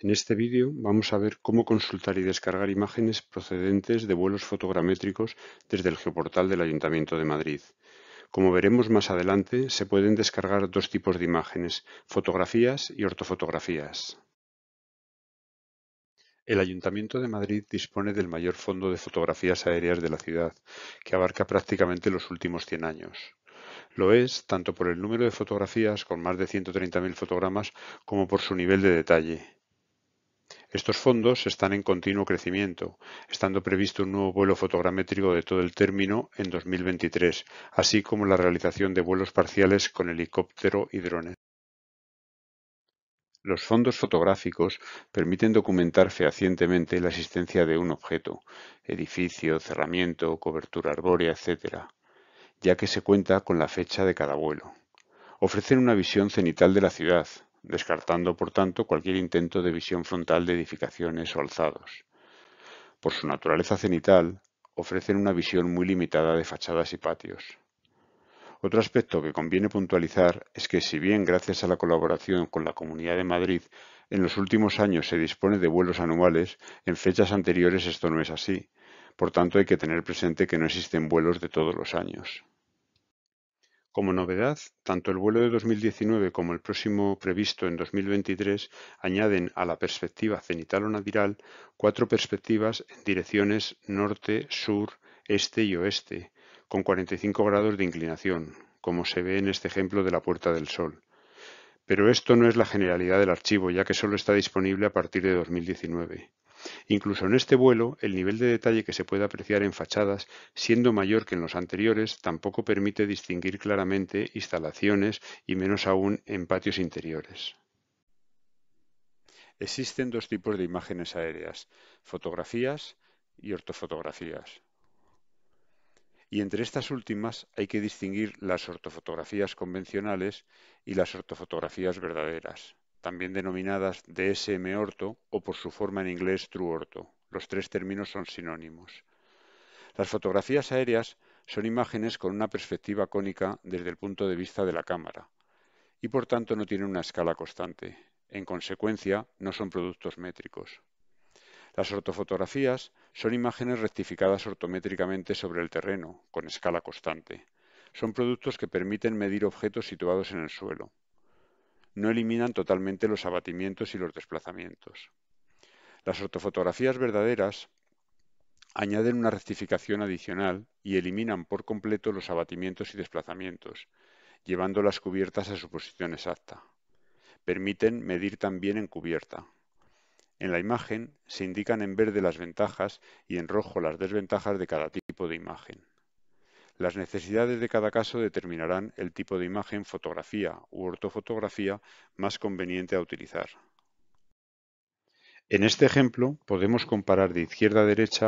En este vídeo vamos a ver cómo consultar y descargar imágenes procedentes de vuelos fotogramétricos desde el geoportal del Ayuntamiento de Madrid. Como veremos más adelante, se pueden descargar dos tipos de imágenes, fotografías y ortofotografías. El Ayuntamiento de Madrid dispone del mayor fondo de fotografías aéreas de la ciudad, que abarca prácticamente los últimos 100 años. Lo es tanto por el número de fotografías, con más de 130.000 fotogramas, como por su nivel de detalle, estos fondos están en continuo crecimiento, estando previsto un nuevo vuelo fotogramétrico de todo el término en 2023, así como la realización de vuelos parciales con helicóptero y drones. Los fondos fotográficos permiten documentar fehacientemente la existencia de un objeto, edificio, cerramiento, cobertura arbórea, etc., ya que se cuenta con la fecha de cada vuelo. Ofrecen una visión cenital de la ciudad, descartando por tanto cualquier intento de visión frontal de edificaciones o alzados. Por su naturaleza cenital, ofrecen una visión muy limitada de fachadas y patios. Otro aspecto que conviene puntualizar es que si bien gracias a la colaboración con la Comunidad de Madrid en los últimos años se dispone de vuelos anuales, en fechas anteriores esto no es así. Por tanto hay que tener presente que no existen vuelos de todos los años. Como novedad, tanto el vuelo de 2019 como el próximo previsto en 2023 añaden a la perspectiva cenital o nadiral cuatro perspectivas en direcciones norte, sur, este y oeste, con 45 grados de inclinación, como se ve en este ejemplo de la Puerta del Sol. Pero esto no es la generalidad del archivo, ya que solo está disponible a partir de 2019. Incluso en este vuelo, el nivel de detalle que se puede apreciar en fachadas, siendo mayor que en los anteriores, tampoco permite distinguir claramente instalaciones y menos aún en patios interiores. Existen dos tipos de imágenes aéreas, fotografías y ortofotografías. Y entre estas últimas hay que distinguir las ortofotografías convencionales y las ortofotografías verdaderas también denominadas DSM orto o por su forma en inglés True orto. Los tres términos son sinónimos. Las fotografías aéreas son imágenes con una perspectiva cónica desde el punto de vista de la cámara y por tanto no tienen una escala constante. En consecuencia, no son productos métricos. Las ortofotografías son imágenes rectificadas ortométricamente sobre el terreno, con escala constante. Son productos que permiten medir objetos situados en el suelo no eliminan totalmente los abatimientos y los desplazamientos. Las ortofotografías verdaderas añaden una rectificación adicional y eliminan por completo los abatimientos y desplazamientos, llevando las cubiertas a su posición exacta. Permiten medir también en cubierta. En la imagen se indican en verde las ventajas y en rojo las desventajas de cada tipo de imagen. Las necesidades de cada caso determinarán el tipo de imagen, fotografía u ortofotografía más conveniente a utilizar. En este ejemplo podemos comparar de izquierda a derecha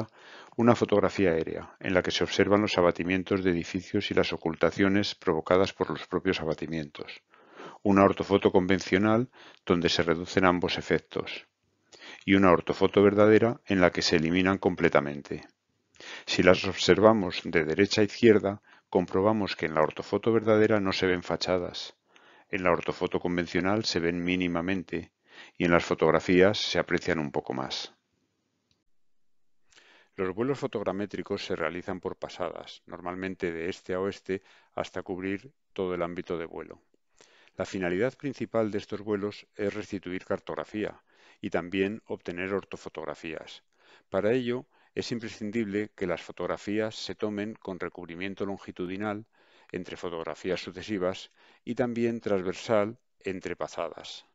una fotografía aérea en la que se observan los abatimientos de edificios y las ocultaciones provocadas por los propios abatimientos, una ortofoto convencional donde se reducen ambos efectos y una ortofoto verdadera en la que se eliminan completamente. Si las observamos de derecha a izquierda, comprobamos que en la ortofoto verdadera no se ven fachadas, en la ortofoto convencional se ven mínimamente y en las fotografías se aprecian un poco más. Los vuelos fotogramétricos se realizan por pasadas, normalmente de este a oeste, hasta cubrir todo el ámbito de vuelo. La finalidad principal de estos vuelos es restituir cartografía y también obtener ortofotografías. Para ello, es imprescindible que las fotografías se tomen con recubrimiento longitudinal entre fotografías sucesivas y también transversal entre pasadas.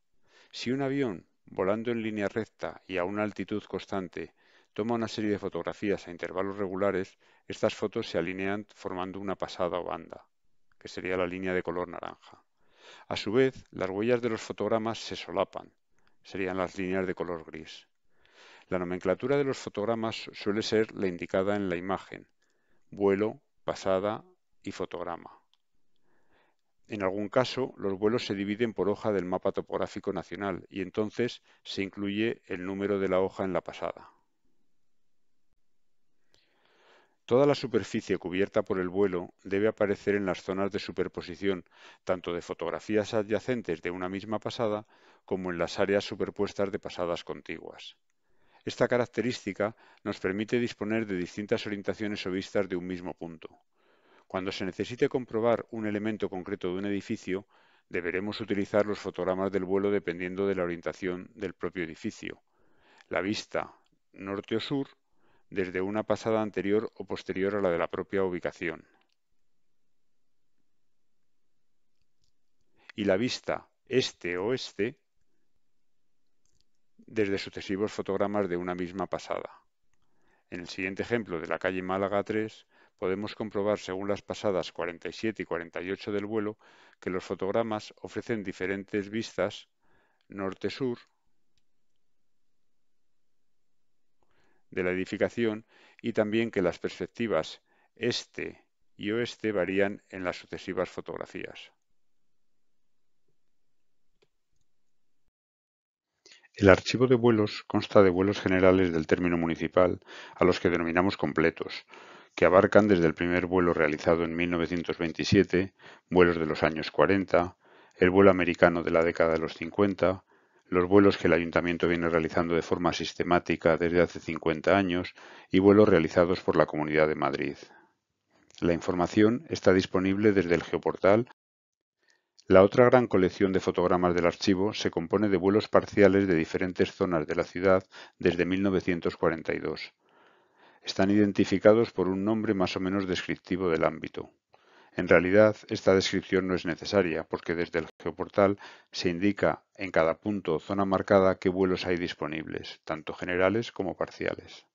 Si un avión, volando en línea recta y a una altitud constante, toma una serie de fotografías a intervalos regulares, estas fotos se alinean formando una pasada o banda, que sería la línea de color naranja. A su vez, las huellas de los fotogramas se solapan, serían las líneas de color gris. La nomenclatura de los fotogramas suele ser la indicada en la imagen, vuelo, pasada y fotograma. En algún caso, los vuelos se dividen por hoja del mapa topográfico nacional y entonces se incluye el número de la hoja en la pasada. Toda la superficie cubierta por el vuelo debe aparecer en las zonas de superposición, tanto de fotografías adyacentes de una misma pasada como en las áreas superpuestas de pasadas contiguas. Esta característica nos permite disponer de distintas orientaciones o vistas de un mismo punto. Cuando se necesite comprobar un elemento concreto de un edificio, deberemos utilizar los fotogramas del vuelo dependiendo de la orientación del propio edificio. La vista norte o sur desde una pasada anterior o posterior a la de la propia ubicación. Y la vista este-oeste o desde sucesivos fotogramas de una misma pasada. En el siguiente ejemplo de la calle Málaga 3 podemos comprobar según las pasadas 47 y 48 del vuelo que los fotogramas ofrecen diferentes vistas norte-sur de la edificación y también que las perspectivas este y oeste varían en las sucesivas fotografías. El archivo de vuelos consta de vuelos generales del término municipal, a los que denominamos completos, que abarcan desde el primer vuelo realizado en 1927, vuelos de los años 40, el vuelo americano de la década de los 50, los vuelos que el ayuntamiento viene realizando de forma sistemática desde hace 50 años y vuelos realizados por la Comunidad de Madrid. La información está disponible desde el geoportal la otra gran colección de fotogramas del archivo se compone de vuelos parciales de diferentes zonas de la ciudad desde 1942. Están identificados por un nombre más o menos descriptivo del ámbito. En realidad, esta descripción no es necesaria porque desde el geoportal se indica en cada punto o zona marcada qué vuelos hay disponibles, tanto generales como parciales.